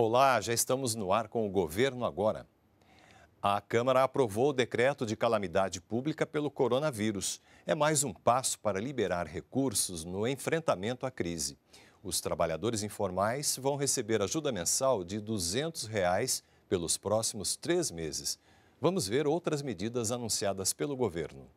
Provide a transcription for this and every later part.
Olá, já estamos no ar com o governo agora. A Câmara aprovou o decreto de calamidade pública pelo coronavírus. É mais um passo para liberar recursos no enfrentamento à crise. Os trabalhadores informais vão receber ajuda mensal de R$ 200 reais pelos próximos três meses. Vamos ver outras medidas anunciadas pelo governo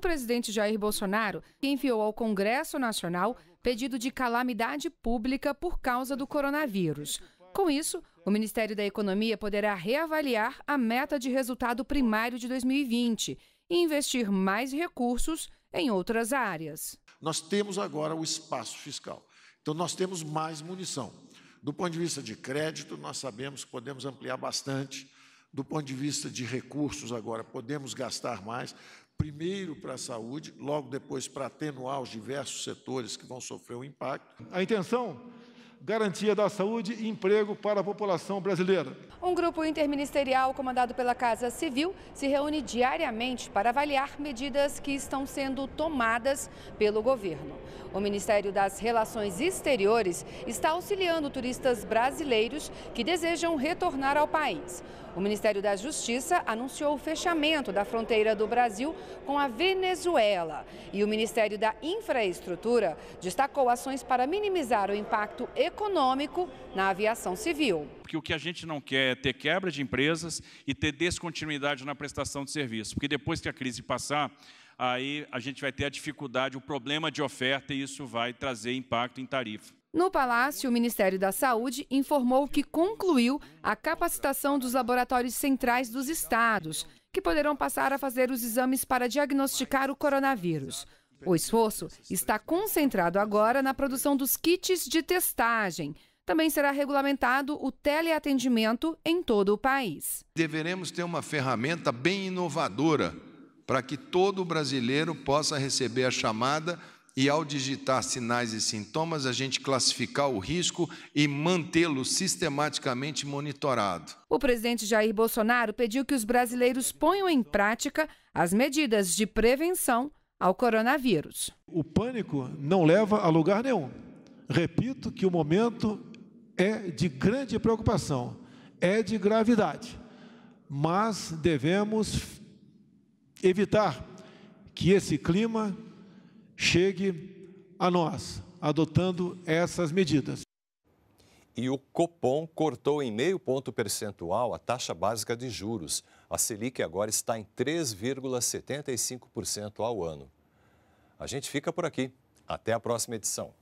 presidente Jair Bolsonaro enviou ao Congresso Nacional pedido de calamidade pública por causa do coronavírus. Com isso, o Ministério da Economia poderá reavaliar a meta de resultado primário de 2020 e investir mais recursos em outras áreas. Nós temos agora o espaço fiscal, então nós temos mais munição. Do ponto de vista de crédito, nós sabemos que podemos ampliar bastante. Do ponto de vista de recursos, agora podemos gastar mais primeiro para a saúde, logo depois para atenuar os diversos setores que vão sofrer o impacto. A intenção garantia da saúde e emprego para a população brasileira. Um grupo interministerial comandado pela Casa Civil se reúne diariamente para avaliar medidas que estão sendo tomadas pelo governo. O Ministério das Relações Exteriores está auxiliando turistas brasileiros que desejam retornar ao país. O Ministério da Justiça anunciou o fechamento da fronteira do Brasil com a Venezuela. E o Ministério da Infraestrutura destacou ações para minimizar o impacto econômico econômico na aviação civil. Porque o que a gente não quer é ter quebra de empresas e ter descontinuidade na prestação de serviço, porque depois que a crise passar, aí a gente vai ter a dificuldade, o problema de oferta e isso vai trazer impacto em tarifa. No Palácio, o Ministério da Saúde informou que concluiu a capacitação dos laboratórios centrais dos estados, que poderão passar a fazer os exames para diagnosticar o coronavírus. O esforço está concentrado agora na produção dos kits de testagem. Também será regulamentado o teleatendimento em todo o país. Deveremos ter uma ferramenta bem inovadora para que todo brasileiro possa receber a chamada e, ao digitar sinais e sintomas, a gente classificar o risco e mantê-lo sistematicamente monitorado. O presidente Jair Bolsonaro pediu que os brasileiros ponham em prática as medidas de prevenção ao coronavírus. O pânico não leva a lugar nenhum. Repito que o momento é de grande preocupação, é de gravidade, mas devemos evitar que esse clima chegue a nós, adotando essas medidas e o Copom cortou em meio ponto percentual a taxa básica de juros. A Selic agora está em 3,75% ao ano. A gente fica por aqui. Até a próxima edição.